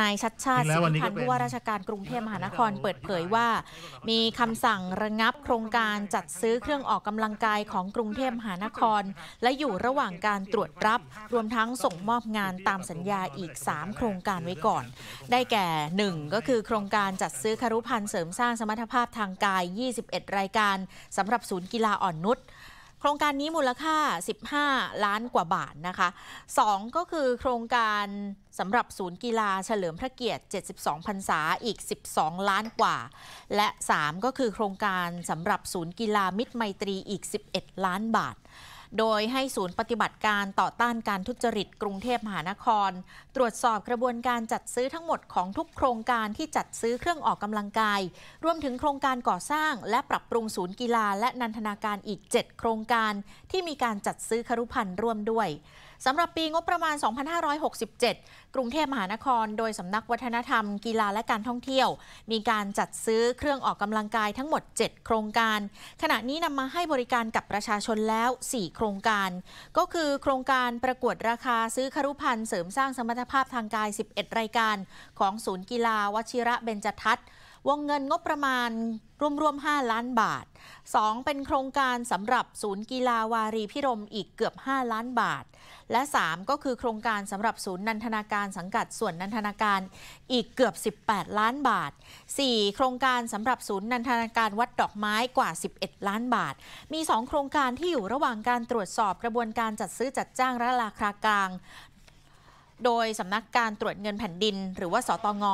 นายชัดชาติสิริพันธ์ผู้ว่าราชการกรุงเทพมหานครเปิดเผยว่า มีคำสั่งระงับโครงการจัดซื้อเครื่องออกกำลังกายของกรุงเทพมหานคร และอยู่ระหว่างการตรวจรับรวมทั้งส่งมอบงานตามสัญญาอีก 3 โครงการไว้ก่อน ได้แก่ 1 ก็คือโครงการจัดซื้อคารุพันธ์เสริมสร้างสมรรถภาพทางกาย 21 รายการสำหรับศูนย์กีฬาอ่อนนุชครงการนี้มูลค่า 15 ล้านกว่าบาทนะคะ 2 ก็คือโครงการสำหรับศูนย์กีฬาเฉลิมพระเกียรติ 72พรรษาอีก 12 ล้านกว่า และ 3 ก็คือโครงการสำหรับศูนย์กีฬามิตรไมตรีอีก 11 ล้านบาทโดยให้ศูนย์ปฏิบัติการต่อต้านการทุจริตกรุงเทพมหานคร ตรวจสอบกระบวนการจัดซื้อทั้งหมดของทุกโครงการที่จัดซื้อเครื่องออกกำลังกายรวมถึงโครงการก่อสร้างและปรับปรุงศูนย์กีฬาและนันทนาการอีก 7 โครงการ ที่มีการจัดซื้อครุพันธ์ร่วมด้วยสำหรับปีงบประมาณ 2567 กรุงเทพมหานคร โดยสำนักวัฒนธรรม กีฬาและการท่องเที่ยว มีการจัดซื้อเครื่องออกกำลังกายทั้งหมด 7 โครงการ ขณะนี้นำมาให้บริการกับประชาชนแล้ว 4 โครงการ ก็คือโครงการประกวดราคาซื้อครุพันธ์เสริมสร้างสมรรถภาพทางกาย 11 รายการ ของศูนย์กีฬาวชิระเบญจทัศน์วงเงินงบประมาณรวมๆ5ล้านบาท 2 เป็นโครงการสำหรับศูนย์กีฬาวารีพิรมอีกเกือบ 5 ล้านบาท และ 3 ก็คือโครงการสำหรับ ศูนย์นันทนาการสังกัดส่วนนันทนาการอีกเกือบ 18 ล้านบาท4โครงการสำหรับ ศูนย์นันทนาการวัดดอกไม้กว่า 11 ล้านบาท มี 2 โครงการที่อยู่ระหว่างการตรวจสอบกระบวนการจัดซื้อจัดจ้างและราคากลางโดยสำนักการตรวจเงินแผ่นดินหรือว่าสตง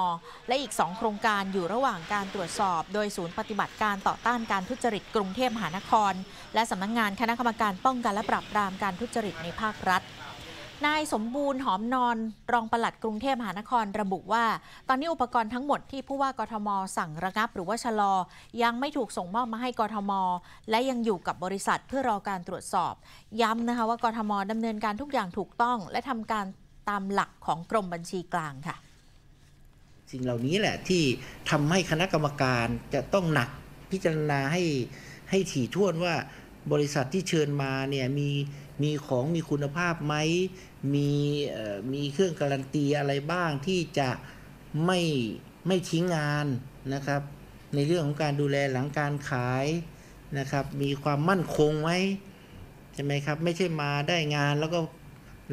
และอีก 2 โครงการอยู่ระหว่างการตรวจสอบ โดยศูนย์ปฏิบัติการต่อต้านการทุจริตกรุงเทพมหานคร และสำนักงานคณะกรรมการป้องกันและปราบปรามการทุจริตในภาครัฐ นายสมบูรณ์หอมนอนรองปลัดกรุงเทพมหานคร ระบุว่าตอนนี้อุปกรณ์ทั้งหมดที่ผู้ว่ากทม สั่งระงับ หรือว่าชะลอ ยังไม่ถูกส่งมอบมาให้กทม และยังอยู่กับบริษัทเพื่อรอการตรวจสอบ ย้ำนะคะว่ากทมดำเนินการทุกอย่างถูกต้อง และทำการตามหลักของกรมบัญชีกลางค่ะ สิ่งเหล่านี้แหละที่ทำให้คณะกรรมการจะต้องหนักพิจารณาให้ ให้ถี่ถ้วนว่าบริษัทที่เชิญมาเนี่ย มีมีของมีคุณภาพไหมมีมีเครื่องการันตีอะไรบ้างที่จะไม่ไม่ทิ้งงานนะครับ ในเรื่องของการดูแลหลังการขายนะครับ มีความมั่นคงไหมใช่ไหมครับ ไม่ใช่มาได้งานแล้วก็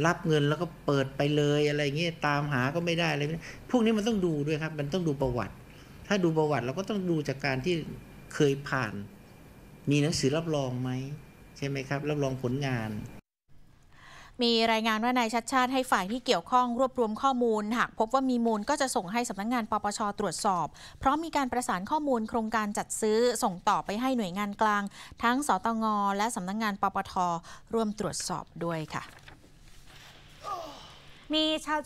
รับเงินแล้วก็เปิดไปเลย อะไรเงี้ยตามหาก็ไม่ได้อะไรพวกนี้มันต้องดูด้วยครับ มันต้องดูประวัติ ถ้าดูประวัติเราก็ต้องดูจากการที่เคยผ่าน มีหนังสือรับรองไหมใช่ไหมครับ รับรองผลงาน มีรายงานว่านายชัดชาติ ให้ฝ่ายที่เกี่ยวข้องรวบรวมข้อมูลหากพบว่ามีมูลก็จะส่งให้สำนักงงานปปชตรวจสอบ เพราะมีการประสานข้อมูล โครงการจัดซื้อ ส่งต่อไปให้หน่วยงานกลาง ทั้งสตงและสำนักงงานปปทร่วมตรวจสอบด้วยค่ะมีชาว